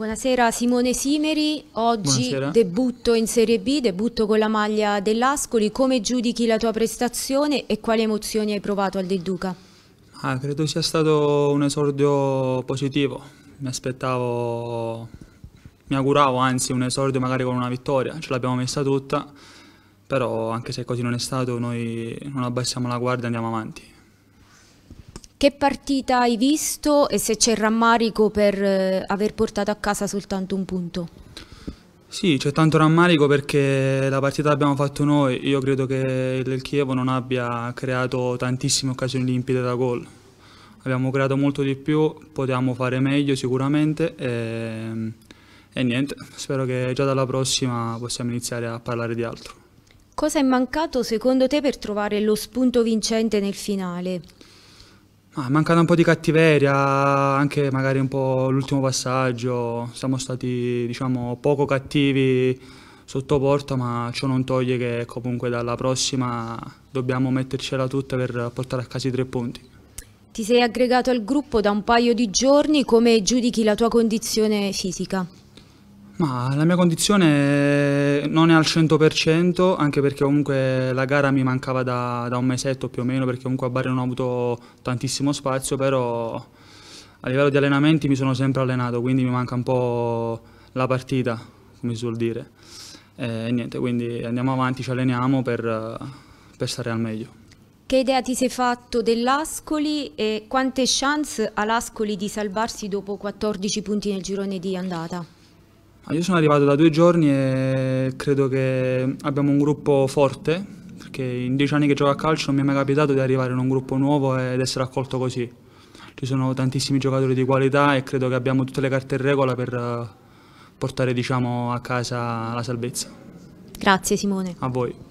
Buonasera Simone Simeri, oggi Buonasera. debutto in Serie B, debutto con la maglia dell'Ascoli, come giudichi la tua prestazione e quali emozioni hai provato al Del Duca? Ah, credo sia stato un esordio positivo, mi aspettavo, mi auguravo anzi un esordio magari con una vittoria, ce l'abbiamo messa tutta, però anche se così non è stato noi non abbassiamo la guardia e andiamo avanti. Che partita hai visto e se c'è il rammarico per eh, aver portato a casa soltanto un punto? Sì, c'è tanto rammarico perché la partita l'abbiamo fatta noi. Io credo che il Chievo non abbia creato tantissime occasioni limpide da gol. Abbiamo creato molto di più, potevamo fare meglio sicuramente e, e niente, spero che già dalla prossima possiamo iniziare a parlare di altro. Cosa è mancato secondo te per trovare lo spunto vincente nel finale? No, è mancata un po' di cattiveria, anche magari un po' l'ultimo passaggio, siamo stati diciamo poco cattivi sotto porta, ma ciò non toglie che comunque dalla prossima dobbiamo mettercela tutta per portare a casa i tre punti. Ti sei aggregato al gruppo da un paio di giorni, come giudichi la tua condizione fisica? Ma la mia condizione non è al 100%, anche perché comunque la gara mi mancava da, da un mesetto più o meno, perché comunque a Bari non ho avuto tantissimo spazio, però a livello di allenamenti mi sono sempre allenato, quindi mi manca un po' la partita, come si suol dire. E niente, quindi andiamo avanti, ci alleniamo per, per stare al meglio. Che idea ti sei fatto dell'Ascoli e quante chance ha l'Ascoli di salvarsi dopo 14 punti nel girone di andata? Ah, io sono arrivato da due giorni e credo che abbiamo un gruppo forte, perché in dieci anni che gioco a calcio non mi è mai capitato di arrivare in un gruppo nuovo ed essere accolto così. Ci sono tantissimi giocatori di qualità e credo che abbiamo tutte le carte in regola per eh, portare diciamo, a casa la salvezza. Grazie Simone. A voi.